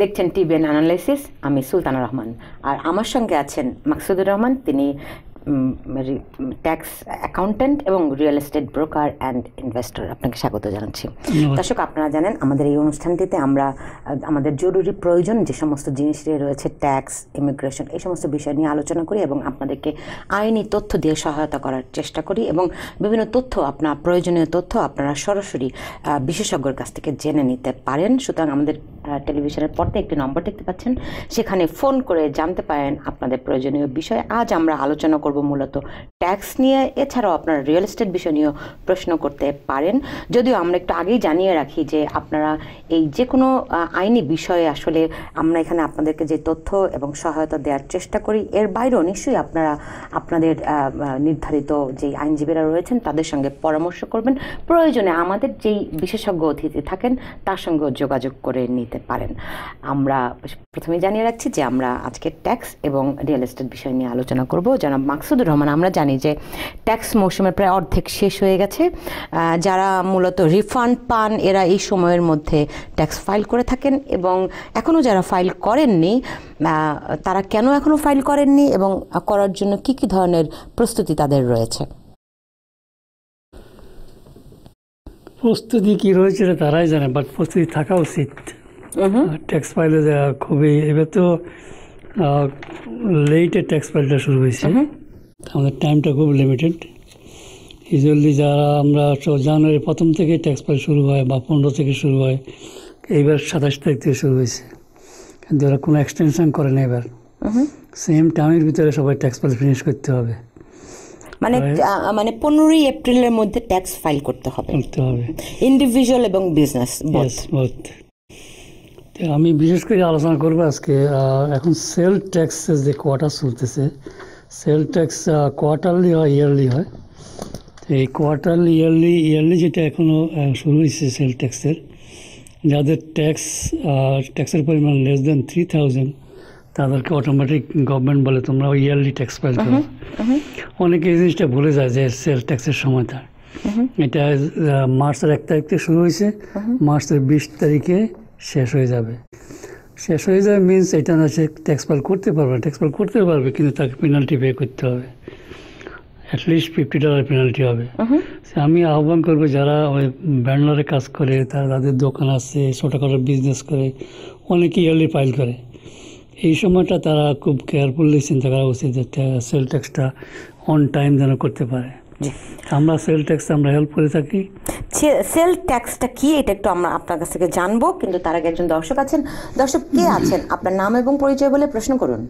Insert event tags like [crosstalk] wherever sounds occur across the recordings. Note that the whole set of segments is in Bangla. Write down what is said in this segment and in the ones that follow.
দেখছেন টিবিএন অ্যানালাইসিস আমি সুলতানা রহমান আর আমার সঙ্গে আছেন মাকসুদুর রহমান তিনি ট্যাক্স অ্যাকাউন্ট্যান্ট মানে, এবং real estate broker and investor আপনাকে স্বাগত জানাচ্ছি দর্শক আপনারা জানেন আমাদের এই অনুষ্ঠানটিতে আমরা আমাদের জরুরি প্রয়োজন যে সমস্ত জিনিস রয়েছে ট্যাক্স ইমিগ্রেশন এই সমস্ত বিষয় নিয়ে আলোচনা করি এবং আপনাদেরকে আইনি তথ্য দিয়ে সহায়তা করার চেষ্টা করি এবং বিভিন্ন তথ্য আপনার প্রয়োজনীয় তথ্য আপনারা সরাসরি বিশেষজ্ঞর কাছ থেকে জেনে নিতে পারেন সুতরাং আমাদের টেলিভিশনের পর্দায় একটি নম্বর দেখতে পাচ্ছেন সেখানে ফোন করে জানতে পারেন আপনাদের প্রয়োজনীয় বিষয় আজ আমরা আলোচনা করব করব মূলত ট্যাক্স নিয়ে এছাড়াও আপনারা রিয়েল এস্টেট বিষয় নিয়েও প্রশ্ন করতে পারেন যদিও আমরা একটু আগেই জানিয়ে রাখি যে আপনারা এই যে কোনো আইনি বিষয়ে আসলে আমরা এখানে আপনাদেরকে যে তথ্য এবং সহায়তা দেওয়ার চেষ্টা করি এর বাইরেও নিশ্চয়ই আপনারা আপনাদের নির্ধারিত যে আইনজীবীরা রয়েছেন তাদের সঙ্গে পরামর্শ করবেন প্রয়োজনে আমাদের যেই বিশেষজ্ঞ অতিথি থাকেন তার সঙ্গেও যোগাযোগ করে নিতে পারেন আমরা প্রথমে জানিয়ে রাখছি যে আমরা আজকে ট্যাক্স এবং রিয়েল এস্টেট বিষয় নিয়ে আলোচনা করব যেন মার্কস মাকসুদুর রহমান আমরা জানি যে ট্যাক্স মৌসুমের প্রায় অর্ধেক শেষ হয়ে গেছে যারা মূলত রিফান্ড পান এরা এই সময়ের মধ্যে ট্যাক্স ফাইল করে থাকেন এবং এখনও যারা ফাইল করেননি তারা কেন এখনও ফাইল করেননি এবং করার জন্য কি কি ধরনের প্রস্তুতি তাদের রয়েছে প্রস্তুতি কী রয়েছে তারাই জানে বাট প্রস্তুতি থাকা উচিত ট্যাক্স ফাইলে খুবই এবার তো লেটে ট্যাক্স ফাইলটা শুরু হয়েছে আমাদের টাইমটা খুব লিমিটেড ইউজুয়ালি যারা আমরা জানুয়ারি প্রথম থেকেই ট্যাক্স ফাইল শুরু হয় বা পনেরো থেকে শুরু হয় এইবার সাতাশ তারিখ থেকে শুরু হয়েছে কিন্তু ওরা কোনো এক্সটেনশন করে না এবার সেম টাইমের ভিতরে সবাই ট্যাক্স ফাইল ফিনিশ করতে হবে মানে মানে পনেরোই এপ্রিলের মধ্যে ট্যাক্স ফাইল করতে হবে করতে হবে ইন্ডিভিজুয়াল এবং বিজনেস আমি বিশেষ করে আলোচনা করবো আজকে এখন সেল ট্যাক্সের যে কোয়াটা চলতেছে সেল ট্যাক্স কোয়ার্টারলি হয় ইয়ারলি হয় এই কোয়ার্টারলি ইয়ারলি ইয়ারলি যেটা এখনও শুরু হয়েছে সেল ট্যাক্সের যাদের ট্যাক্স ট্যাক্সের পরিমাণ লেস দেন থ্রি থাউজেন্ড তাদেরকে অটোমেটিক গভর্নমেন্ট বলে তোমরা ওই ইয়ারলি ট্যাক্স ফাইল করো অনেকে এই জিনিসটা ভুলে যায় যে সেল ট্যাক্সের সময়টা এটা মার্চের এক তারিখ থেকে শুরু হয়েছে মার্চের বিশ তারিখে শেষ হয়ে যাবে শেষ হয়ে যাবে মিনস এটা না সে ট্যাক্স ফাইল করতে পারবে ট্যাক্স করতে পারবে কিন্তু তাকে পেনাল্টি পে করতে হবে অ্যাটলিস্ট ফিফটি ডলার পেনাল্টি হবে uh-huh. আমি আহ্বান করবো যারা ওই ব্যান্ডলারে কাজ করে তারা তাদের দোকান আছে ছোটোখাটো বিজনেস করে অনেকে ইয়ারলি ফাইল করে এই সময়টা তারা খুব কেয়ারফুললি চিন্তা করা উচিত যে সেল ট্যাক্সটা অন টাইম যেন করতে পারে আমরা সেল ট্যাক্স আমরা হেল্প করে থাকি সেল ট্যাক্সটা কি এটা একটু আমরা আপনার কাছ থেকে জানবো কিন্তু তার আগে একজন দর্শক আছেন দর্শক কে আছেন আপনার নাম এবং পরিচয় বলে প্রশ্ন করুন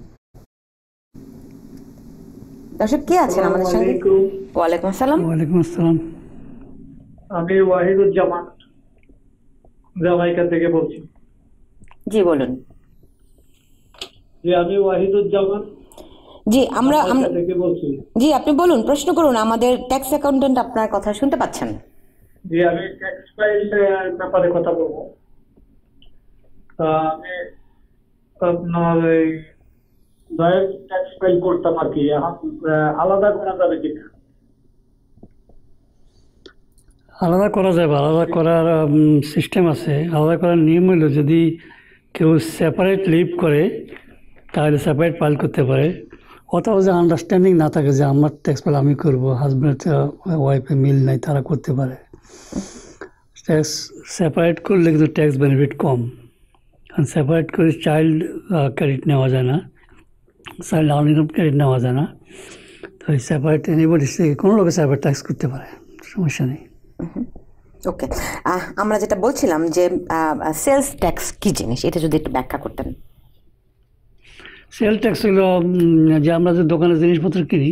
দর্শক কে আছেন আমাদের সঙ্গে ওয়ালাইকুম আসসালাম ওয়ালাইকুম আসসালাম আমি ওয়াহিদুজ্জামান জামাইকা থেকে বলছি জি বলুন জি আমি ওয়াহিদুজ্জামান জি আমরা জি আপনি বলুন প্রশ্ন করুন আমাদের ট্যাক্স অ্যাকাউন্টেন্ট আপনার কথা শুনতে পাচ্ছেন জি আমি ট্যাক্স ফাইল ব্যাপারে কথা বলবো আমি আপনার ট্যাক্স ফাইল করতাম আর কি আলাদা করা যাবে কিনা আলাদা করা যাবে আলাদা করার সিস্টেম আছে আলাদা করার নিয়ম হলো যদি কেউ সেপারেট লিভ করে তাহলে সেপারেট ফাইল করতে পারে অথবা যে আন্ডারস্ট্যান্ডিং না থাকে যে আমার ট্যাক্স পেলে আমি করবো হাজব্যান্ড ওয়াইফে মিল নাই তারা করতে পারে ট্যাক্স সেপারেট করলে কিন্তু ট্যাক্স বেনিফিট কম কারণ সেপারেট করে চাইল্ড ক্রেডিট নেওয়া যায় না চাইল্ড ইনকাম ক্রেডিট নেওয়া যায় না তো ওই সেপারেট এনিবডি কোনো লোকে সেপারেট ট্যাক্স করতে পারে সমস্যা নেই ওকে আমরা যেটা বলছিলাম যে সেলস ট্যাক্স কী জিনিস এটা যদি একটু ব্যাখ্যা করতেন সেল ট্যাক্স হলো যে আমরা যে দোকানে জিনিসপত্র কিনি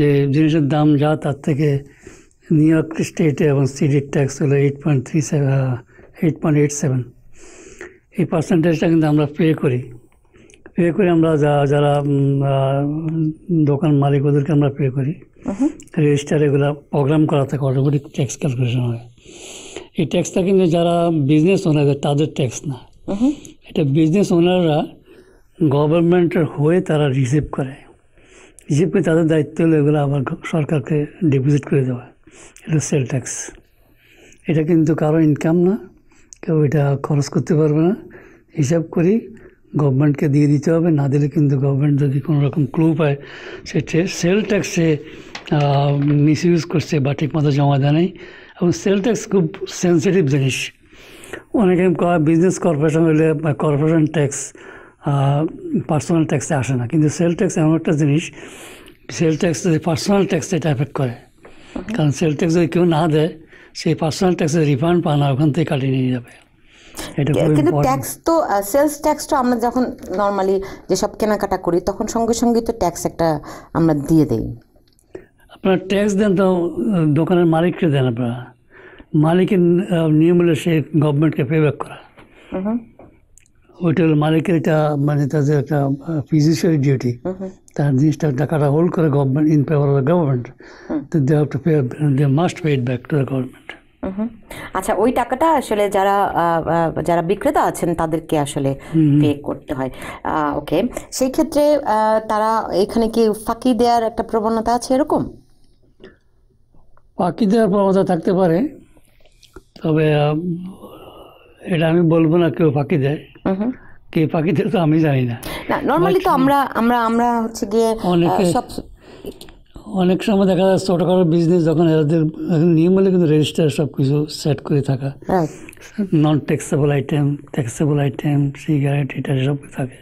যে জিনিসের দাম যা তার থেকে নিউ ইয়র্ক স্টেটে এবং সিডির ট্যাক্স হলো eight point three seven eight point eight seven এই পার্সেন্টেজটা কিন্তু আমরা পে করি পে করে আমরা যা যারা দোকান মালিক ওদেরকে আমরা পে করি রেজিস্টার এগুলো প্রোগ্রাম করা থাকে অটোমেটিক ট্যাক্স ক্যালকুলেশন হয় এই ট্যাক্সটা কিন্তু যারা বিজনেস ওনার তাদের ট্যাক্স না এটা বিজনেস ওনাররা গভর্নমেন্টের হয়ে তারা রিসিভ করে রিসিভ করে তাদের দায়িত্ব হলো এগুলো আবার সরকারকে ডিপোজিট করে দেওয়া এটা সেল ট্যাক্স এটা কিন্তু কারো ইনকাম না কেউ এটা খরচ করতে পারবে না হিসাব করি গভর্নমেন্টকে দিয়ে দিতে হবে না দিলে কিন্তু গভর্নমেন্ট যদি কোনো রকম ক্লু পায় সে সেল ট্যাক্সে মিসইউজ করছে বা ঠিকমতো জমা দেয় নেই এবং সেল ট্যাক্স খুব সেন্সিটিভ জিনিস অনেকে বিজনেস কর্পোরেশন হলে বা কর্পোরেশন ট্যাক্স পার্সোনাল ট্যাক্সে আসে না কিন্তু সেল ট্যাক্স এমন একটা জিনিস সেল ট্যাক্স যদি পার্সোনাল ট্যাক্স এটা এফেক্ট করে কারণ সেল ট্যাক্স যদি কেউ না দেয় সেই পার্সোনাল ট্যাক্সের রিফান্ড পান ওখান থেকে কাটিয়ে নিয়ে যাবে কিন্তু ট্যাক্স তো সেলস ট্যাক্স তো আমরা যখন নর্মালি যেসব কেনাকাটা করি তখন সঙ্গে সঙ্গে তো ট্যাক্স একটা আমরা দিয়ে দেই আপনার ট্যাক্স দেন তো দোকানের মালিককে দেন আপনারা মালিকের নিয়ম হলো সে গভর্নমেন্টকে পে ব্যাক করা হোটেল মালিকের এটা মানে তাদের একটা ফিজিশিয়ালি ডিউটি তার জিনিসটা টাকাটা হোল্ড করে government in favour of the government they have to pay they must pay it back to the government আচ্ছা ওই টাকাটা আসলে যারা যারা বিক্রেতা আছেন তাদেরকে আসলে পে করতে হয় ওকে সেই ক্ষেত্রে তারা এখানে কি ফাঁকি দেওয়ার একটা প্রবণতা আছে এরকম ফাঁকি দেওয়ার প্রবণতা থাকতে পারে তবে এটা আমি বলবো না কেউ ফাঁকি দেয় কে পাখিদের তো আমি জানি না নর্মালি তো আমরা আমরা আমরা হচ্ছে গিয়ে অনেকে অনেক সময় দেখা যায় ছোটোখাটো বিজনেস যখন এদের নিয়ম হলে কিন্তু রেজিস্টার সব কিছু সেট করে থাকা non taxable item taxable item cigarette এটা সব থাকে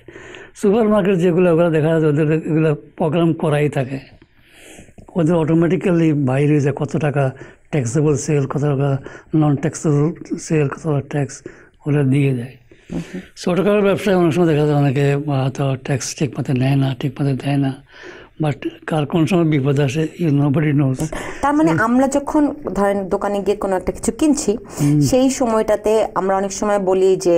সুপার মার্কেট যেগুলো ওগুলো দেখা যায় ওদের এগুলো প্রোগ্রাম করাই থাকে ওদের অটোমেটিক্যালি বাইরে যায় কত টাকা ট্যাক্সেবল সেল কত টাকা নন ট্যাক্সেবল সেল কত টাকা ট্যাক্স ওরা দিয়ে দেয় ছোটোখাটো ব্যবসায় অনেক সময় দেখা যায় অনেকে হয়তো ট্যাক্স ঠিক মতো নেয় না ঠিক মতো দেয় না বাট কার কোন সময় বিপদ আসে ইউ নোবডি নোজ তার মানে আমরা যখন ধরেন দোকানে গিয়ে কোনো একটা কিছু কিনছি সেই সময়টাতে আমরা অনেক সময় বলি যে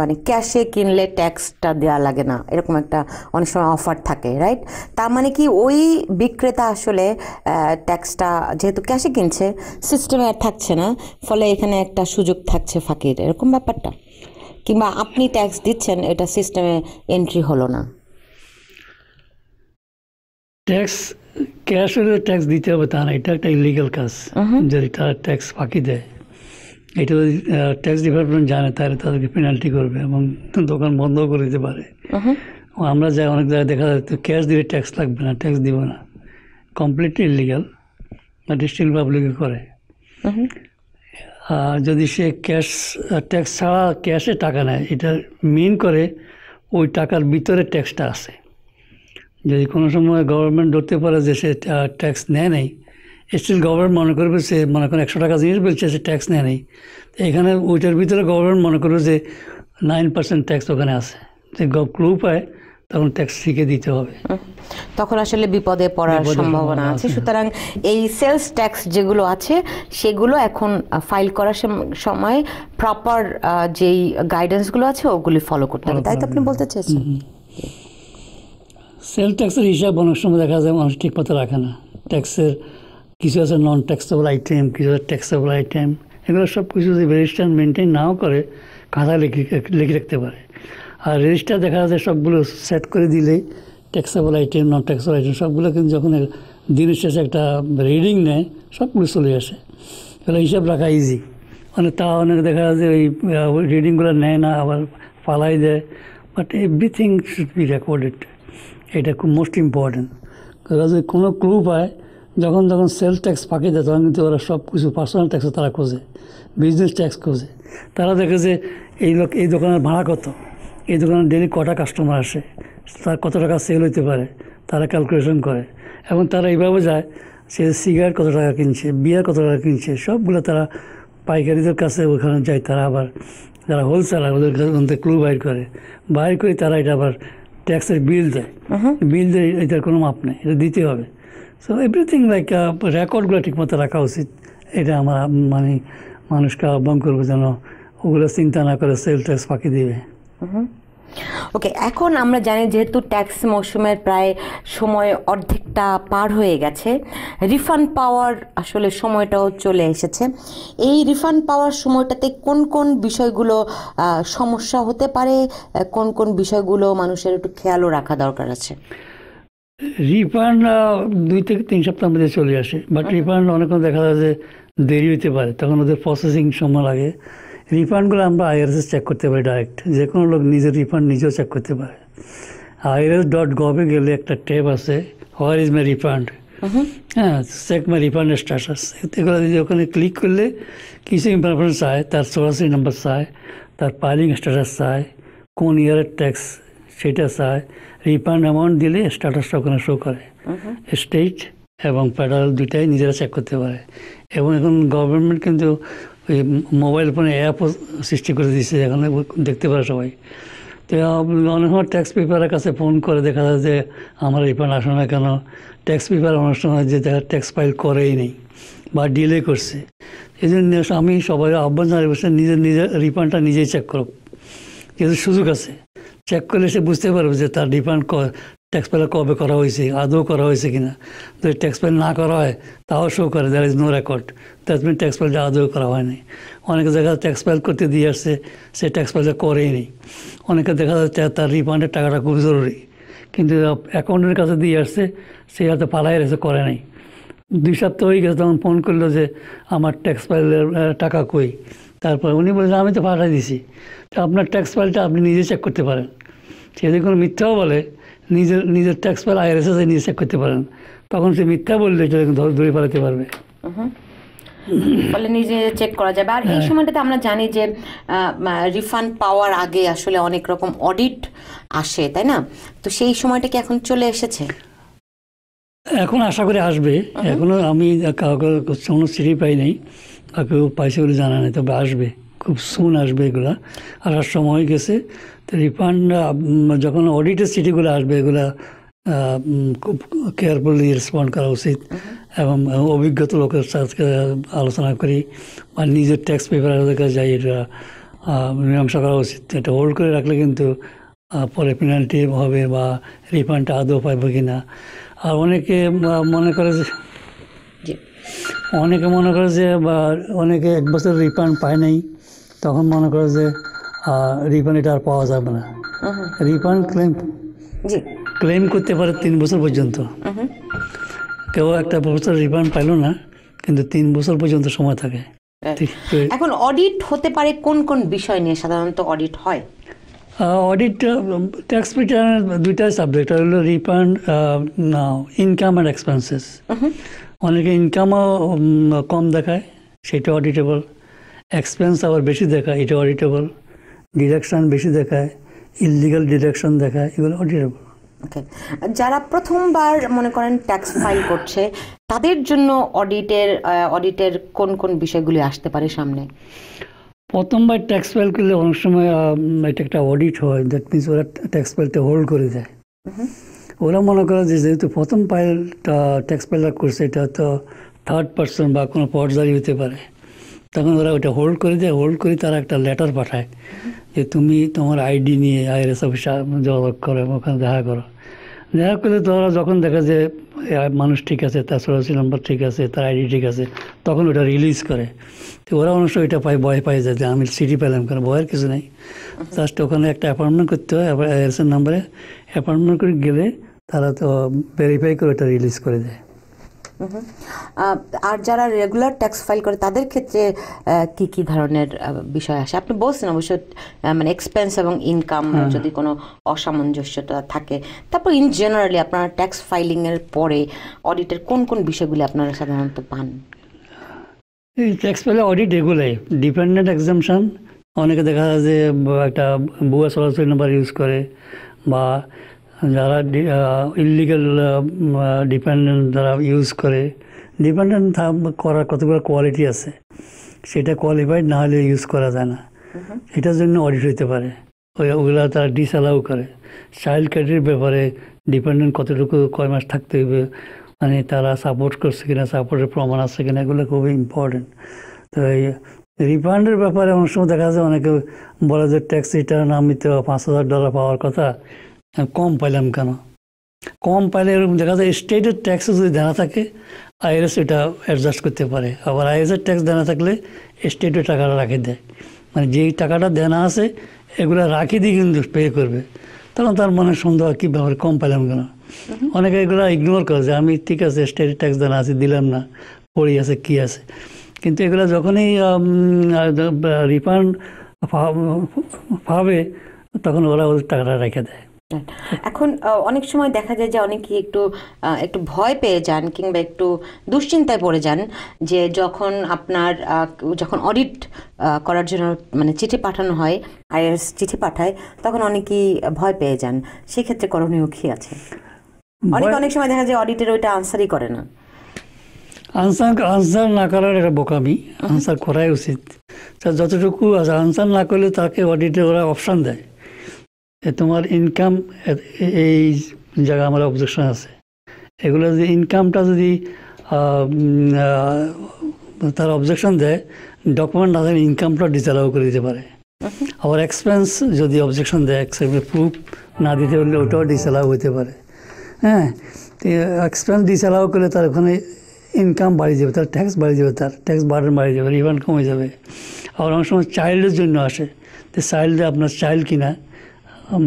মানে ক্যাশে কিনলে ট্যাক্সটা দেওয়া লাগে না এরকম একটা অনেক সময় অফার থাকে রাইট তার মানে কি ওই বিক্রেতা আসলে ট্যাক্সটা যেহেতু ক্যাশে কিনছে সিস্টেমে আর থাকছে না ফলে এখানে একটা সুযোগ থাকছে ফাঁকির এরকম ব্যাপারটা কিংবা আপনি ট্যাক্স দিচ্ছেন এটা সিস্টেমে এন্ট্রি হলো না ট্যাক্স ক্যাশ হলে ট্যাক্স দিতে হবে তা না এটা একটা ইলিগাল কাজ যদি তারা ট্যাক্স ফাঁকি দেয় এটা যদি ট্যাক্স ডিপার্টমেন্ট জানে তাহলে তাদেরকে পেনাল্টি করবে এবং দোকান বন্ধ করে দিতে পারে আমরা যাই অনেক জায়গায় দেখা যায় তো ক্যাশ দিলে ট্যাক্স লাগবে না ট্যাক্স দিব না কমপ্লিটলি ইলিগাল বা স্টিল পাবলিকে করে যদি সে ক্যাশ ট্যাক্স ছাড়া ক্যাশে টাকা নেয় এটা মেন করে ওই টাকার ভিতরে ট্যাক্সটা আছে যদি কোনো সময় গভর্নমেন্ট ধরতে পারে যে সে ট্যাক্স নেয় নেই স্টিল গভর্নমেন্ট মনে করবে সে মনে করেন একশো টাকা জিনিস বলছে সে ট্যাক্স নেয় নেই এখানে ওইটার ভিতরে গভর্নমেন্ট মনে করবে যে নাইন পার্সেন্ট ট্যাক্স ওখানে আসে যে ক্লু পায় তখন ট্যাক্স ঠিকই দিতে হবে তখন আসলে বিপদে পড়ার সম্ভাবনা আছে সুতরাং এই সেলস ট্যাক্স যেগুলো আছে সেগুলো এখন ফাইল করার সময় প্রপার যেই গাইডেন্সগুলো আছে ওগুলি ফলো করতে হবে তাই তো আপনি বলতে চাইছেন সেল ট্যাক্সের হিসাব অনেক সময় দেখা যায় মানুষ ঠিকমতো রাখে না ট্যাক্সের কিছু আছে নন ট্যাক্সেবল আইটেম কিছু আছে ট্যাক্সেবল আইটেম এগুলো সব কিছু যদি রেজিস্টার মেনটেন নাও করে খাতা লিখে লিখে রাখতে পারে আর রেজিস্টার দেখা যাচ্ছে সবগুলো সেট করে দিলে taxable item non taxable item সবগুলো কিন্তু যখন দিনের শেষে একটা রিডিং নেয় সবগুলো চলে আসে তাহলে হিসাব রাখা ইজি মানে তা অনেক দেখা যাচ্ছে ওই রিডিংগুলো নেয় না আবার পালাই দেয় but everything should be recorded এটা খুব মোস্ট ইম্পর্ট্যান্ট যদি কোনো ক্লু পায় যখন যখন সেলস ট্যাক্স ফাঁকি দেয় তখন কিন্তু ওরা সব কিছু পার্সোনাল ট্যাক্সও তারা খোঁজে বিজনেস ট্যাক্স খোঁজে তারা দেখে যে এই লোক এই দোকানের ভাড়া কত এই দোকানে ডেলি কটা কাস্টমার আসে তার কত টাকা সেল হইতে পারে তারা ক্যালকুলেশন করে এবং তারা এইভাবে যায় সে সিগারেট কত টাকা কিনছে বিয়ার কত টাকা কিনছে সবগুলো তারা পাইকারিদের কাছে ওখানে যায় তারা আবার যারা হোলসেলার ওদের কাছে ক্লু বাইর করে বাইর করে তারা এটা আবার ট্যাক্সের বিল দেয় বিল দেয় এটার কোনো মাপ নেই এটা দিতে হবে সো এভরিথিং লাইক রেকর্ডগুলো ঠিকমতো রাখা উচিত এটা আমার মানে মানুষকে আহ্বান করবো যেন ওগুলো চিন্তা না করে সেল ট্যাক্স ফাঁকি দিবে ওকে এখন আমরা জানি যেহেতু ট্যাক্স মৌসুমের প্রায় সময় অর্ধেকটা পার হয়ে গেছে রিফান্ড পাওয়ার আসলে সময়টাও চলে এসেছে এই রিফান্ড পাওয়ার সময়টাতে কোন কোন বিষয়গুলো সমস্যা হতে পারে কোন কোন বিষয়গুলো মানুষের একটু খেয়ালও রাখা দরকার আছে রিফান্ড দুই থেকে তিন সপ্তাহ মধ্যে চলে আসে বাট রিফান্ড অনেকক্ষণ দেখা যায় যে দেরি হতে পারে তখন ওদের প্রসেসিং সময় লাগে রিফান্ডগুলো আমরা আইআরএসএস চেক করতে পারি ডাইরেক্ট যে কোনো লোক নিজের রিফান্ড নিজেও চেক করতে পারে আইআরএস ডট গভে গেলে একটা ট্যাব আছে হোয়ার ইজ মাই রিফান্ড হ্যাঁ চেক মাই রিফান্ডের স্ট্যাটাস এগুলো যদি ওখানে ক্লিক করলে কিছু ইনফরমেশন চায় তার সোলাসি নাম্বার চায় তার পাইলিং স্ট্যাটাস চায় কোন ইয়ারের ট্যাক্স সেটা চায় রিফান্ড অ্যামাউন্ট দিলে স্ট্যাটাসটা ওখানে শো করে স্টেট এবং ফেডারেল দুইটাই নিজেরা চেক করতে পারে এবং এখন গভর্নমেন্ট কিন্তু ওই মোবাইল ফোনে অ্যাপও সৃষ্টি করে দিচ্ছে যেখানে দেখতে পারে সবাই তো অনেক সময় ট্যাক্স পেপারের কাছে ফোন করে দেখা যায় যে আমার রিফান্ড আসে না কেন ট্যাক্স পেপার অনেক সময় যে দেখা ট্যাক্স ফাইল করেই নেই বা ডিলে করছে এই জন্য আমি সবাই আহ্বান জানাই নিজের নিজের রিফান্ডটা নিজেই চেক করব যেহেতু সুযোগ আছে চেক করলে সে বুঝতে পারবে যে তার রিফান্ড ট্যাক্স পেলে কবে করা হয়েছে আদৌ করা হয়েছে কি না যদি ট্যাক্স পেল না করা হয় তাও শো করে there is no record that mean tax ফাইলটা আদৌ করা হয়নি অনেকে দেখা যায় ট্যাক্স পেল করতে দিয়ে আসছে সে ট্যাক্স করেই করেইনি অনেকে দেখা যাচ্ছে তার রিফান্ডের টাকাটা খুব জরুরি কিন্তু অ্যাকাউন্টের কাছে দিয়ে আসছে সে হয়তো পালাই রয়েছে করে নাই দুই সপ্তাহ হয়ে গেছে তখন ফোন করলো যে আমার ট্যাক্স ফাইলের টাকা কই তারপর উনি বলছেন আমি তো পাঠাই দিছি তো আপনার ট্যাক্স ফাইলটা আপনি নিজে চেক করতে পারেন সে যদি কোনো মিথ্যাও বলে নিজের নিজের ট্যাক্স পেল আইআরএস এসে চেক করতে পারেন তখন সে মিথ্যা বললে চলে দূরে পালাতে পারবে ফলে নিজে চেক করা যাবে আর এই হ্যাঁ। সময়টাতে আমরা জানি যে রিফান্ড পাওয়ার আগে আসলে অনেক রকম অডিট আসে তাই না তো সেই সময়টা কি এখন চলে এসেছে এখন আশা করে আসবে এখনো আমি কাউকে কোনো পাই নাই বা কেউ পাইছে বলে জানা নেই তবে আসবে খুব সুন আসবে এগুলা আসার সময় গেছে তো রিফান্ড uh, যখন অডিটের চিঠিগুলো আসবে এগুলো খুব কেয়ারফুলি রেসপন্ড করা উচিত mm-hmm. এবং অভিজ্ঞত লোকের সাথে আলোচনা করি বা নিজের ট্যাক্স পেপারের কাছে যাই এটা মীমাংসা করা উচিত এটা হোল্ড করে রাখলে কিন্তু পরে পেনাল্টি হবে বা রিফান্ডটা আদৌ পাইবে কি না আর অনেকে মনে করে যে অনেকে মনে করে যে বা অনেকে এক বছর রিফান্ড পায় নাই তখন মনে করে যে রিফান্ড এটা আর পাওয়া যাবে না রিফান্ড ক্লেম ক্লেম করতে পারে তিন বছর পর্যন্ত uh-huh. কেউ একটা বছর রিফান্ড পাইল না কিন্তু তিন বছর পর্যন্ত সময় থাকে এখন অডিট হতে পারে কোন কোন বিষয় নিয়ে সাধারণত অডিট হয় অডিট ট্যাক্স রিটার্ন দুইটাই সাবজেক্ট হলো রিফান্ড ইনকাম অ্যান্ড এক্সপেন্সেস অনেকে ইনকামও কম দেখায় সেটা অডিটেবল এক্সপেন্স আবার বেশি দেখায় এটা অডিটেবল ডিডাকশান বেশি দেখায় ইললিগাল ডিডাকশান দেখায় এগুলো অডিটেবল ওকে যারা প্রথমবার মনে করেন ট্যাক্স ফাইল করছে তাদের জন্য অডিটের অডিটের কোন কোন বিষয়গুলি আসতে পারে সামনে প্রথমবার ট্যাক্স ফাইল করলে অনেক সময় এটা একটা অডিট হয় দ্যাট মিনস ওরা ট্যাক্স ফাইলতে হোল্ড করে দেয় ওরা মনে করে যে যেহেতু প্রথম ফাইলটা ট্যাক্স ফাইলটা করছে এটা তো থার্ড পার্সন বা কোনো পর্যায় হতে পারে তখন ওরা ওটা হোল্ড করে দেয় হোল্ড করে তারা একটা লেটার পাঠায় যে তুমি তোমার আইডি নিয়ে এস অফিসে যোগাযোগ করো ওখানে দেখা করো দেখা করলে তোরা যখন দেখা যে মানুষ ঠিক আছে তার সরাসরি নাম্বার ঠিক আছে তার আইডি ঠিক আছে তখন ওটা রিলিজ করে তো ওরা অবশ্য ওইটা পায় ভয় পাই যায় যে আমি সিটি পেলাম কারণ ভয়ের কিছু নেই জাস্ট ওখানে একটা অ্যাপয়েন্টমেন্ট করতে হয় আইএসের নাম্বারে অ্যাপয়েন্টমেন্ট করে গেলে তারা তো ভেরিফাই করে ওটা রিলিজ করে দেয় আর যারা রেগুলার ট্যাক্স ফাইল করে তাদের ক্ষেত্রে কি কি ধরনের বিষয় আসে আপনি বলছেন অবশ্য মানে এক্সপেন্স এবং ইনকাম হ্যাঁ। যদি কোনো অসামঞ্জস্যতা থাকে তারপর ইন জেনারেলি আপনারা ট্যাক্স ফাইলিংয়ের পরে অডিটের কোন কোন বিষয়গুলি আপনারা সাধারণত পান ট্যাক্স ফাইলে অডিট এগুলোই ডিপেন্ডেন্ট এক্সামশন অনেকে দেখা যায় যে একটা বুয়া চলাচল নাম্বার ইউজ করে বা যারা ইলিগাল ডিপেন্ডেন্ট যারা ইউজ করে ডিপেন্ডেন্ট করার কতগুলো কোয়ালিটি আছে সেটা কোয়ালিফাইড না হলে ইউজ করা যায় না এটার জন্য অডিট হইতে পারে ওই ওগুলো তারা ডিসঅ্যালাউ করে চাইল্ড ক্যাডের ব্যাপারে ডিপেন্ডেন্ট কতটুকু কয় মাস থাকতে হবে মানে তারা সাপোর্ট করছে কিনা সাপোর্টের প্রমাণ আছে কিনা এগুলো খুবই ইম্পর্টেন্ট তো এই রিফান্ডের ব্যাপারে অনেক সময় দেখা যায় অনেকে বলে যে ট্যাক্স রিটার্ন আমি তো পাঁচ হাজার ডলার পাওয়ার কথা হ্যাঁ কম পাইলাম কেন কম পাইলে এরকম দেখা যায় স্টেটের ট্যাক্সে যদি দেওয়া থাকে আইএস এটা অ্যাডজাস্ট করতে পারে আবার আইএসের ট্যাক্স দেওয়া থাকলে স্টেটের টাকাটা রাখি দেয় মানে যেই টাকাটা দেনা আছে এগুলো রাখি দিয়ে কিন্তু পে করবে তখন তার মনে সন্দেহ কী ব্যাপারে কম পাইলাম কেন অনেকে এগুলো ইগনোর করে যে আমি ঠিক আছে স্টেট ট্যাক্স দেনা আছে দিলাম না পড়ি আছে কী আছে কিন্তু এগুলো যখনই রিফান্ড পাবে তখন ওরা ওদের টাকাটা রেখে দেয় এখন অনেক সময় দেখা যায় যে অনেকে একটু একটু ভয় পেয়ে যান কিংবা একটু দুশ্চিন্তায় পড়ে যান যে যখন আপনার যখন অডিট করার জন্য মানে চিঠি পাঠানো হয় আইএস চিঠি পাঠায় তখন অনেকেই ভয় পেয়ে যান সেক্ষেত্রে করণীয় কী আছে অনেক অনেক সময় দেখা যায় অডিটের ওইটা আনসারই করে না আনসার আনসার না করার একটা বোকামি আনসার করাই উচিত যতটুকু আনসার আচ্ছা, না করলে তাকে অডিটে ওরা অপশান দেয় তোমার ইনকাম এই জায়গা আমার অবজেকশন আছে এগুলো যদি ইনকামটা যদি তার অবজেকশন দেয় ডকুমেন্ট না থাকলে ইনকামটা ডিজালাও করে দিতে পারে আবার এক্সপেন্স যদি অবজেকশন দেয় এক্সপেন্স প্রুফ না দিতে পারলে ওটাও ডিসালাও হতে পারে হ্যাঁ এক্সপেন্স ডিসালাও করলে তার ওখানে ইনকাম বাড়িয়ে যাবে তার ট্যাক্স বাড়িয়ে যাবে তার ট্যাক্স বাড়ে বাড়িয়ে যাবে রিফান্ড কমে যাবে আবার অনেক সময় চাইল্ডের জন্য আসে তো চাইল্ড আপনার চাইল্ড কিনা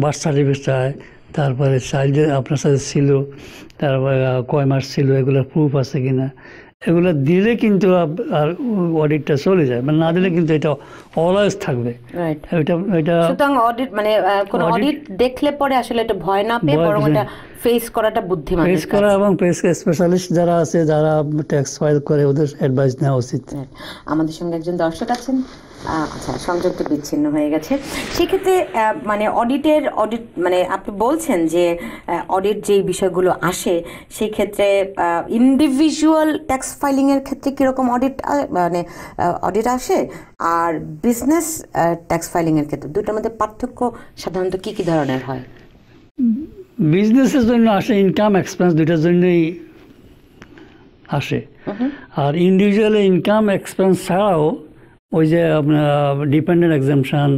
বার্থ সার্টিফিকেট চায় তারপরে চাইল্ড আপনার সাথে ছিল তারপরে কয় মাস ছিল এগুলো প্রুফ আছে কি না এগুলো দিলে কিন্তু আর অডিটটা চলে যায় মানে না দিলে কিন্তু এটা অলওয়েজ থাকবে এটা এটা সুতরাং অডিট মানে কোন অডিট দেখলে পরে আসলে এটা ভয় না পেয়ে বরং এটা ফেস করাটা বুদ্ধিমান ফেস করা এবং ফেস স্পেশালিস্ট যারা আছে যারা ট্যাক্স ফাইল করে ওদের অ্যাডভাইস নেওয়া উচিত আমাদের সঙ্গে একজন দর্শক আছেন আচ্ছা সংযোগটি বিচ্ছিন্ন হয়ে গেছে সেক্ষেত্রে মানে অডিটের অডিট মানে আপনি বলছেন যে অডিট যেই বিষয়গুলো আসে সেই ক্ষেত্রে ইন্ডিভিজুয়াল ট্যাক্স ফাইলিংয়ের ক্ষেত্রে কীরকম অডিট মানে অডিট আসে আর বিজনেস ট্যাক্স ফাইলিংয়ের ক্ষেত্রে দুটোর মধ্যে পার্থক্য সাধারণত কী কী ধরনের হয় বিজনেসের জন্য আসে ইনকাম এক্সপেন্স দুইটার জন্যই আসে আর ইন্ডিভিজুয়াল ইনকাম এক্সপেন্স ছাড়াও ওই যে আপনার dependent exemption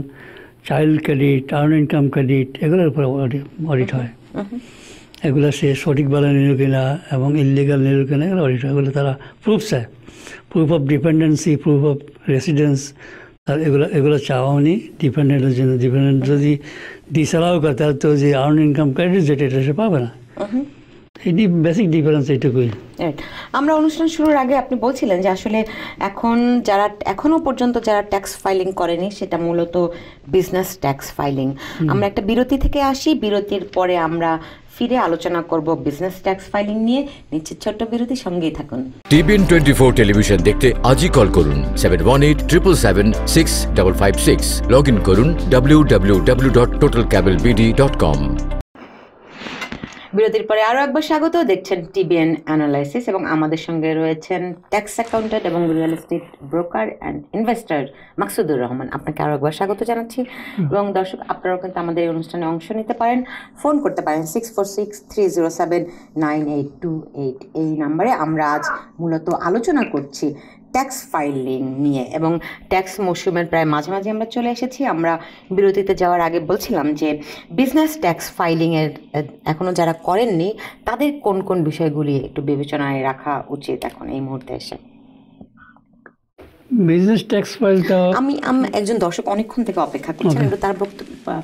child credit turn income credit এগুলোর উপরে অডিট হয় এগুলো সে সঠিক বলে নিল কিনা এবং ইলিগাল নিল কিনা এগুলো অডিট হয় এগুলো তারা প্রুফ চায় proof of dependency proof of residence এগুলো এগুলো চাওয়া উনি ডিপেন্ডেন্টের জন্য ডিপেন্ডেন্ট যদি ডিসালাও করে তাহলে তো যে আর্ন ইনকাম ক্রেডিট যেটা এটা সে পাবে না এটি বেসিক ডিফারেন্স এইটুকুই আমরা অনুষ্ঠান শুরুর আগে আপনি বলছিলেন যে আসলে এখন যারা এখনো পর্যন্ত যারা ট্যাক্স ফাইলিং করেনি সেটা মূলত বিজনেস ট্যাক্স ফাইলিং আমরা একটা বিরতি থেকে আসি বিরতির পরে আমরা ফিরে আলোচনা করব বিজনেস ট্যাক্স ফাইলিং নিয়ে নিচ্ছে ছোট্ট বিরতি সঙ্গেই থাকুন টিভিএন টোয়েন্টি ফোর টেলিভিশন দেখতে আজই কল করুন seven one eight triple seven six double five six log in করুন W W W dot total cable BD dot com বিরতির পরে আরও একবার স্বাগত দেখছেন টিবিএন অ্যানালাইসিস এবং আমাদের সঙ্গে রয়েছেন ট্যাক্স অ্যাকাউন্টেন্ট এবং real estate broker and investor Maksudur Rahman আপনাকে আরও একবার স্বাগত জানাচ্ছি এবং দর্শক আপনারাও কিন্তু আমাদের এই অনুষ্ঠানে অংশ নিতে পারেন ফোন করতে পারেন six four six three zero seven nine eight two eight এই নাম্বারে আমরা আজ মূলত আলোচনা করছি ট্যাক্স ফাইলিং নিয়ে এবং ট্যাক্স মৌসুমের প্রায় মাঝে মাঝে আমরা চলে এসেছি আমরা বিরতিতে যাওয়ার আগে বলছিলাম যে বিজনেস ট্যাক্স ফাইলিংয়ের এখনও যারা করেননি তাদের কোন কোন বিষয়গুলি একটু বিবেচনায় রাখা উচিত এখন এই মুহূর্তে এসে বিজনেস ট্যাক্স ফাইলটা আমি আমি একজন দর্শক অনেকক্ষণ থেকে অপেক্ষা করছি তার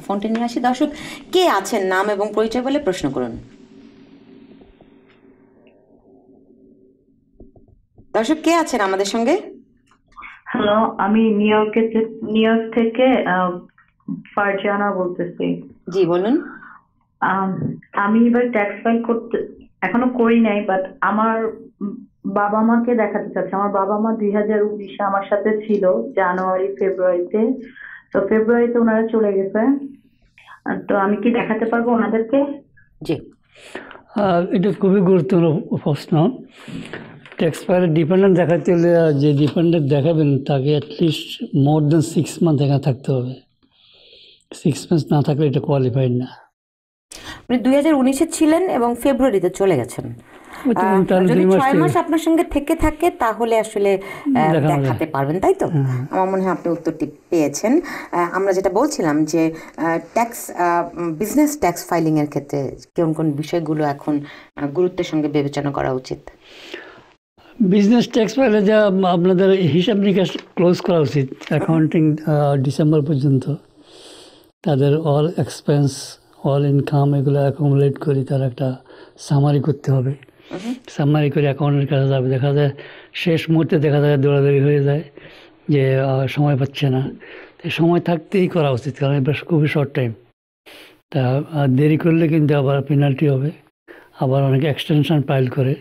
ফোনটা নিয়ে আসি দর্শক কে আছেন নাম এবং পরিচয় বলে প্রশ্ন করুন দর্শক কে আছেন আমাদের সঙ্গে হ্যালো আমি নিউ ইয়র্কে নিউ ইয়র্ক থেকে ফারজানা বলতেছি জি বলুন আমি এবার ট্যাক্স ফাইল করতে এখনো করি নাই বাট আমার বাবা মাকে দেখাতে চাচ্ছে আমার বাবা মা দুই হাজার উনিশে আমার সাথে ছিল জানুয়ারি ফেব্রুয়ারিতে তো ফেব্রুয়ারিতে ওনারা চলে গেছে তো আমি কি দেখাতে পারবো ওনাদেরকে জি এটা খুবই গুরুত্বপূর্ণ প্রশ্ন ট্যাক্স ডিপেন্ডেন্ট দেখাতে হলে যে ডিপেন্ডেন্ট দেখাবেন তাকে at least more than six month এখানে থাকতে হবে সিক্স মান্থ না থাকলে এটা কোয়ালিফাইড না আপনি মানে দুই হাজার উনিশে ছিলেন এবং ফেব্রুয়ারিতে চলে গেছেন ছয় মাস আপনার সঙ্গে থেকে থাকে তাহলে আসলে দেখাতে পারবেন তাই তো আমার মনে হয় আপনি উত্তরটি পেয়েছেন আমরা যেটা বলছিলাম যে ট্যাক্স বিজনেস ট্যাক্স ফাইলিংয়ের ক্ষেত্রে কোন কোন বিষয়গুলো এখন গুরুত্বের সঙ্গে বিবেচনা করা উচিত বিজনেস ট্যাক্স ফাইলে যা আপনাদের হিসাব নিকাশ ক্লোজ করা উচিত অ্যাকাউন্টিং ডিসেম্বর পর্যন্ত তাদের অল এক্সপেন্স অল ইনকাম এগুলো অ্যাকোমোলেট করে তার একটা সামারি করতে হবে সামারি করে অ্যাকাউন্টের কাছে যাবে দেখা যায় শেষ মুহূর্তে দেখা যায় দৌড়াদৌড়ি হয়ে যায় যে সময় পাচ্ছে না সময় থাকতেই করা উচিত কারণ এবার খুবই শর্ট টাইম তা দেরি করলে কিন্তু আবার পেনাল্টি হবে আবার অনেকে এক্সটেনশন ফাইল করে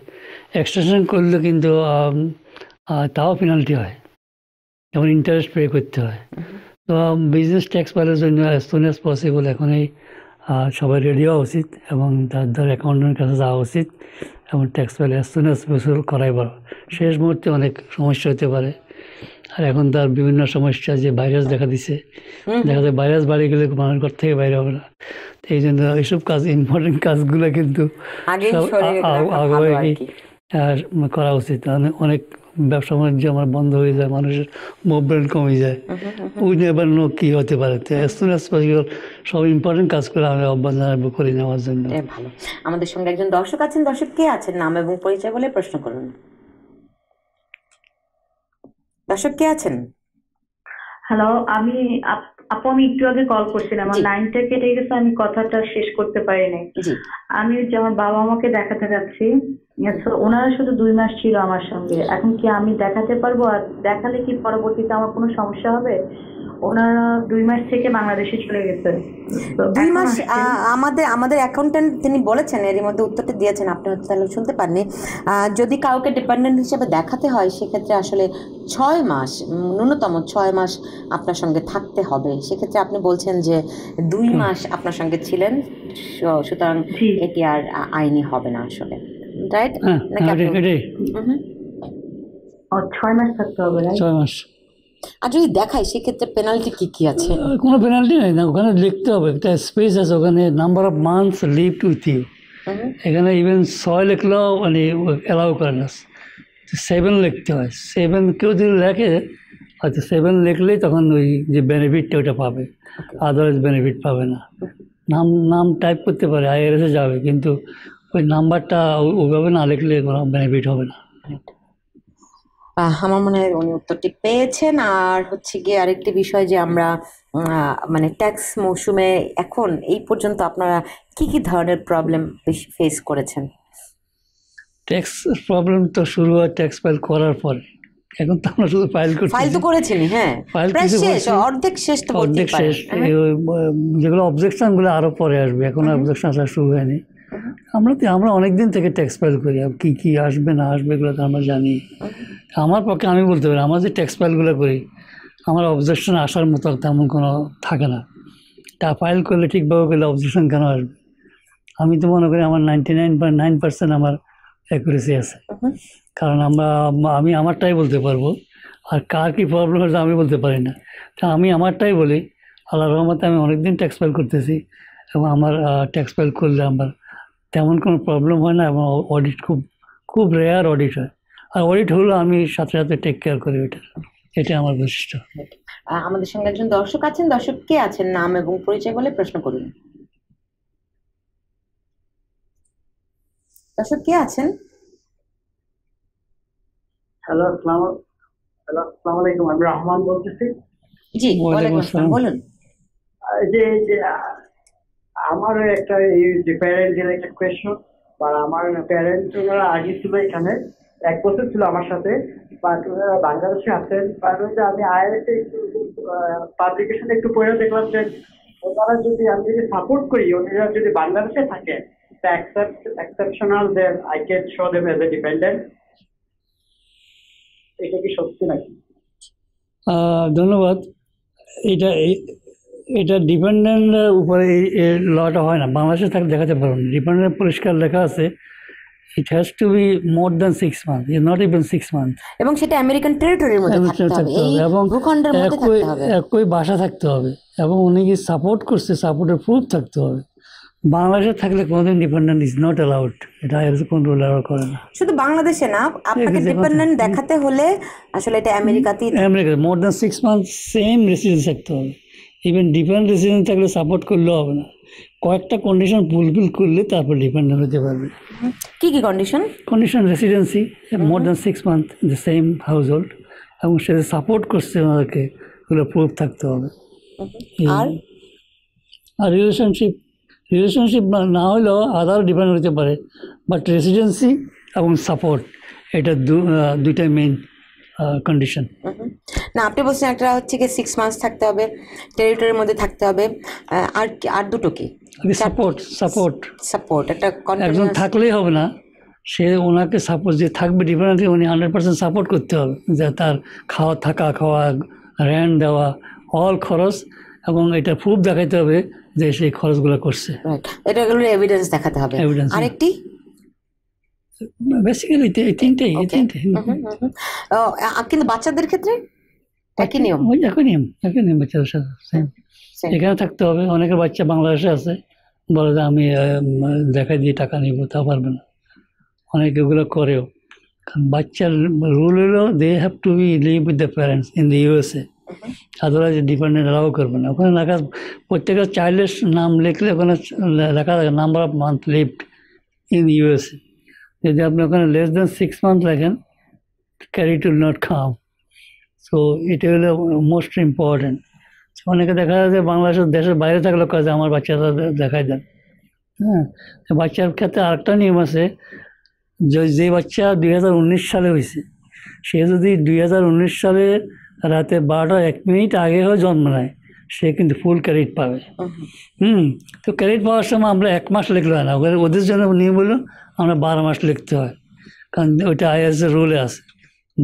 এক্সটেনশন করলে কিন্তু তাও পেনাল্টি হয় যেমন ইন্টারেস্ট পে করতে হয় তো বিজনেস ট্যাক্স ফাইলের জন্য অ্যাজ সুন অ্যাজ পসিবল এখনই সবাই রেডি হওয়া উচিত এবং তার ধর অ্যাকাউন্টের কাছে যাওয়া উচিত এবং ট্যাক্স পাইলে অ্যাজ সুন অ্যাজ পসিবল পারো শেষ মুহূর্তে অনেক সমস্যা হতে পারে আর এখন তার বিভিন্ন সমস্যা যে ভাইরাস দেখা দিছে দেখা যায় ভাইরাস বাড়ি গেলে মানুষ ঘর থেকে বাইরে হবে না এই জন্য এইসব কাজ ইম্পর্টেন্ট কাজগুলো কিন্তু আগে করা উচিত অনেক ব্যবসা বাণিজ্য আমার বন্ধ হয়ে যায় মানুষের মুভমেন্ট কমে যায় [laughs] ওই এবার নো কি হতে পারে অ্যাজ সুন অ্যাজ পসিবল সব ইম্পর্টেন্ট কাজগুলো আমি অব্যাহত রাখবো করে নেওয়ার জন্য ভালো আমাদের সঙ্গে একজন দর্শক আছেন দর্শক কে আছেন নাম এবং পরিচয় বলে প্রশ্ন করুন দর্শক কে আছেন হ্যালো আমি আপু আমি একটু আগে কল করছিলাম আমার লাইনটা কেটে গেছে আমি কথাটা শেষ করতে পারি নাই আমি আমার বাবা আমাকে দেখাতে যাচ্ছি ওনারা শুধু দুই মাস ছিল আমার সঙ্গে এখন কি আমি দেখাতে পারবো আর দেখালে কি পরবর্তীতে আমার কোনো সমস্যা হবে ওনারা দুই মাস থেকে বাংলাদেশে চলে গেছে দুই মাস আমাদের আমাদের অ্যাকাউন্টেন্ট তিনি বলেছেন এরই মধ্যে উত্তরটা দিয়েছেন আপনি হয়তো তাহলে শুনতে পাননি যদি কাউকে ডিপেন্ডেন্ট হিসেবে দেখাতে হয় সেক্ষেত্রে আসলে ছয় মাস ন্যূনতম ছয় মাস আপনার সঙ্গে থাকতে হবে সেক্ষেত্রে আপনি বলছেন যে দুই মাস আপনার সঙ্গে ছিলেন সুতরাং এটি আর আইনি হবে না আসলে হ্যাঁ, হ্যাঁ, mm-hmm. রাইট ছয় মাস থাকতে হবে ছয় মাস আর যদি দেখায় সেক্ষেত্রে পেনাল্টি কি কি আছে কোনো পেনাল্টি নেই না ওখানে লিখতে হবে একটা স্পেস আছে ওখানে number of months live to you এখানে ইভেন ছয় লিখলেও মানে অ্যালাউ করে না সেভেন লিখতে হয় সেভেন কেউ যদি লেখে হয়তো সেভেন লিখলেই তখন ওই যে বেনিফিটটা ওটা পাবে আদারওয়াইজ বেনিফিট পাবে না নাম নাম টাইপ করতে পারে আইআরএসে যাবে কিন্তু ওই নাম্বারটা ওইভাবে না লিখলে বেনিফিট হবে না আমার মনে হয় উনি উত্তরটি পেয়েছেন আর হচ্ছে গিয়ে আরেকটি বিষয় যে আমরা মানে ট্যাক্স মৌসুমে এখন এই পর্যন্ত আপনারা কি কি ধরনের প্রবলেম ফেস করেছেন ট্যাক্স প্রবলেম তো শুরু হয় ট্যাক্স ফাইল করার পরে এখন তো আমরা শুধু ফাইল করছি ফাইল তো করেছেন হ্যাঁ ফাইল শেষ অর্ধেক শেষ তো অর্ধেক শেষ হ্যাঁ। যেগুলো অবজেকশনগুলো আরও পরে আসবে এখন অবজেকশন আসা শুরু হয়নি আমরা তো আমরা অনেক দিন থেকে ট্যাক্স ফাইল করি কী কী আসবে না আসবে এগুলো তো আমরা জানি আমার পক্ষে আমি বলতে পারি আমরা যে ট্যাক্স ফাইলগুলো করি আমার অবজেকশন আসার মতো তেমন কোনো থাকে না তা ফাইল করলে ঠিকভাবে করলে অবজেকশন কেন আসবে আমি তো মনে করি আমার ninety nine point nine percent আমার অ্যাকুরেসি আছে কারণ আমরা আমি আমারটাই বলতে পারবো আর কার কী প্রবলেম হয়েছে আমি বলতে পারি না তা আমি আমারটাই বলি আল্লাহ রহমতে আমি অনেকদিন ট্যাক্স ফাইল করতেছি এবং আমার ট্যাক্স ফাইল করলে আমার তেমন কোনো প্রবলেম হয় না এবং অডিট খুব খুব রেয়ার অডিট হয় আর অডিট হলো আমি সাথে সাথে টেক কেয়ার করি ওইটা এটা আমার বৈশিষ্ট্য আমাদের সঙ্গে একজন দর্শক আছেন দর্শক কে আছেন নাম এবং পরিচয় বলে প্রশ্ন করুন দর্শক কে আছেন হ্যালো আসসালামু হ্যালো আলাইকুম আমি রহমান বলতেছি জি ওয়ালাইকুম আসসালাম বলুন যে আমার একটা এই যে প্যারেন্ট রিলেটেড কোয়েশন বা আমার প্যারেন্টস ওনারা আগে ছিল এখানে এক বছর ছিল আমার সাথে বাট বাংলাদেশে আছেন কারণ হচ্ছে আমি আইআইএসে একটু পাবলিকেশন একটু পড়ে দেখলাম যে ওনারা যদি আমি যদি সাপোর্ট করি ওনারা যদি বাংলাদেশে থাকে তা exceptional then I can show them as a dependent এটা কি সত্যি নাকি ধন্যবাদ এটা এটা ডিপেন্ডেন্ট উপরে লটা হয় না বাংলাদেশে থাকলে দেখাতে পারবেন ডিপেন্ডেন্ট পরিষ্কার লেখা আছে it has to be more than six month is not even six month এবং সেটা আমেরিকান টেরিটরির মধ্যে থাকতে হবে এবং ভূখণ্ডের মধ্যে থাকতে হবে একই ভাষা থাকতে হবে এবং উনি কি সাপোর্ট করছে সাপোর্টের প্রুফ থাকতে হবে বাংলাদেশে থাকলে কোনোদিন ডিপেন্ডেন্ট ইজ নট অ্যালাউড এটা এর কোন রুল অ্যালাউ করে না শুধু বাংলাদেশে না আপনাকে ডিপেন্ডেন্ট দেখাতে হলে আসলে এটা আমেরিকাতেই America more than six month same residence থাকতে হবে ইভেন ডিফারেন্ট রেসিডেন্স থাকলে সাপোর্ট করলেও হবে না কয়েকটা কন্ডিশন ফুলফিল করলে তারপর ডিপেন্ডেন্ট হতে পারবে কি কি condition condition residency more than six month in the same household এবং সে সাপোর্ট করছে ওনাদেরকে ওগুলো প্রুফ থাকতে হবে আর আর রিলেশনশিপ রিলেশনশিপ না হলেও আদার ডিপেন্ড হতে পারে বাট রেসিডেন্সি এবং সাপোর্ট এটা দুইটা মেন কন্ডিশন না আপনি বলছেন একটা হচ্ছে কি সিক্স মান্থস থাকতে হবে টেরিটরির মধ্যে থাকতে হবে আর আর দুটো কি সাপোর্ট সাপোর্ট সাপোর্ট একটা একজন থাকলেই হবে না সে ওনাকে সাপোর্ট যে থাকবে ডিফারেন্টলি উনি হান্ড্রেড পার্সেন্ট সাপোর্ট করতে হবে যে তার খাওয়া থাকা খাওয়া র্যান্ট দেওয়া অল খরচ এবং এটা প্রুফ দেখাতে হবে যে সেই খরচগুলো করছে এটা এভিডেন্স দেখাতে হবে আরেকটি বেসিক্যালি এই তিনটেই এই তিনটেই mm-hmm, mm-hmm. oh, কিন্তু বাচ্চাদের ক্ষেত্রে একই নিয়ম একই নিয়ম একই নিয়ম বাচ্চাদের সাথে এখানে থাকতে হবে অনেকের বাচ্চা বাংলাদেশে আছে বলে যে আমি দেখা দিয়ে টাকা নিব তা পারবে না অনেকে ওগুলো করেও কারণ বাচ্চার রুল হলো they have to be live with the parents in the USA otherwise dependent allow করবে না ওখানে লেখা প্রত্যেকের চাইল্ডের নাম লিখলে ওখানে লেখা থাকে number of month lived in USA যদি আপনি ওখানে লেস দেন সিক্স মান্থ লেখেন ক্যারি টু নট খাম সো এটা হলো মোস্ট ইম্পর্টেন্ট অনেকে দেখা যায় যে বাংলাদেশের দেশের বাইরে থাকলে কাজে আমার বাচ্চারা দেখায় দেন হ্যাঁ বাচ্চার ক্ষেত্রে আরেকটা নিয়ম আছে যে যে বাচ্চা দুই সালে হয়েছে সে যদি দুই সালে রাতে বারোটা এক মিনিট আগে হয়ে জন্ম নেয় সে কিন্তু ফুল ক্রেডিট পাবে হুম তো ক্রেডিট পাওয়ার সময় আমরা এক মাস লিখলে হয় না ওদের জন্য নিয়ে বললো আমরা বারো মাস লিখতে হয় কারণ ওইটা আইএসের রুলে আছে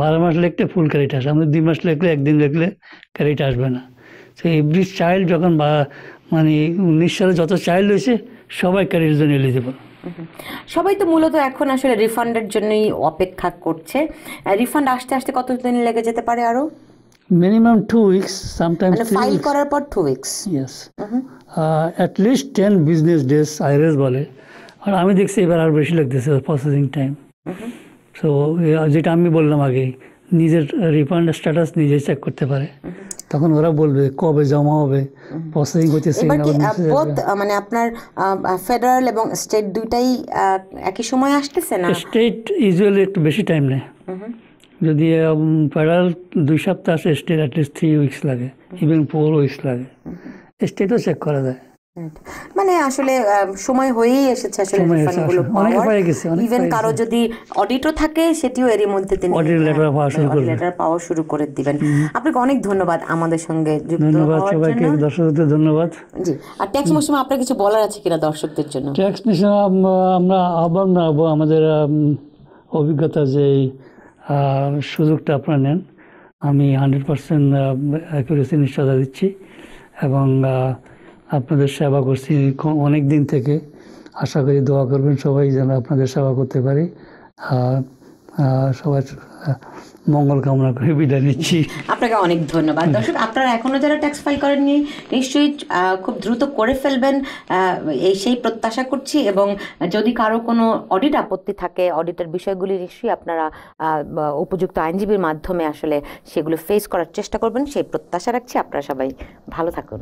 বারো মাস লিখতে ফুল ক্রেডিট আসে আমাদের দুই মাস লিখলে একদিন লিখলে ক্রেডিট আসবে না তো এভরি চাইল্ড যখন বা মানে উনিশ সালে যত চাইল্ড হয়েছে সবাই ক্রেডিটের জন্য এলিজিবল সবাই তো মূলত এখন আসলে রিফান্ডের জন্যই অপেক্ষা করছে রিফান্ড আসতে আসতে কতদিন লেগে যেতে পারে আরও minimum two weeks sometimes file করার পর two weeks yes at least ten business days IRS বলে আর আমি দেখছি এবার আর বেশি লাগতেছে প্রসেসিং টাইম সো যেটা আমি বললাম আগে নিজের রিফান্ড স্ট্যাটাস নিজে চেক করতে পারে mm-hmm. তখন ওরা বলবে কবে জমা হবে প্রসেসিং mm-hmm. হইতেছে মানে আপনার ফেডারেল এবং স্টেট দুইটাই একই সময় আসতেছে না স্টেট ইউজুয়ালি একটু বেশি টাইম নেয় mm-hmm. যদি প্যারাল দুই সপ্তাহ আছে স্টেট অ্যাটলিস্ট থ্রি উইকস লাগে ইভেন ফোর উইকস লাগে স্টেটও চেক করা যায় মানে আসলে সময় হয়েই এসেছে আসলে রিফান্ডগুলো ইভেন কারো যদি অডিটও থাকে সেটিও এরই মধ্যে তিনি অডিট লেটার পাওয়া শুরু করে লেটার পাওয়া শুরু করে দিবেন আপনাকে অনেক ধন্যবাদ আমাদের সঙ্গে যুক্ত হওয়ার জন্য ধন্যবাদ সবাইকে দর্শকদের ধন্যবাদ জি আর ট্যাক্স মৌসুমে আপনার কিছু বলার আছে কিনা দর্শকদের জন্য ট্যাক্স মৌসুমে আমরা আবার না আমাদের অভিজ্ঞতা যে সুযোগটা আপনারা নেন আমি হান্ড্রেড পার্সেন্ট অ্যাকুরেসি নিশ্চয়তা দিচ্ছি এবং আপনাদের সেবা করছি অনেক দিন থেকে আশা করি দোয়া করবেন সবাই যেন আপনাদের সেবা করতে পারি সবাই মঙ্গল কামনা করে বিদায় নিচ্ছি আপনাকে অনেক ধন্যবাদ দর্শক আপনারা এখনও যারা ট্যাক্স ফাইল করেননি নিশ্চয়ই খুব দ্রুত করে ফেলবেন এই সেই প্রত্যাশা করছি এবং যদি কারো কোনো অডিট আপত্তি থাকে অডিটের বিষয়গুলি নিশ্চয়ই আপনারা উপযুক্ত আইনজীবীর মাধ্যমে আসলে সেগুলো ফেস করার চেষ্টা করবেন সেই প্রত্যাশা রাখছি আপনারা সবাই ভালো থাকুন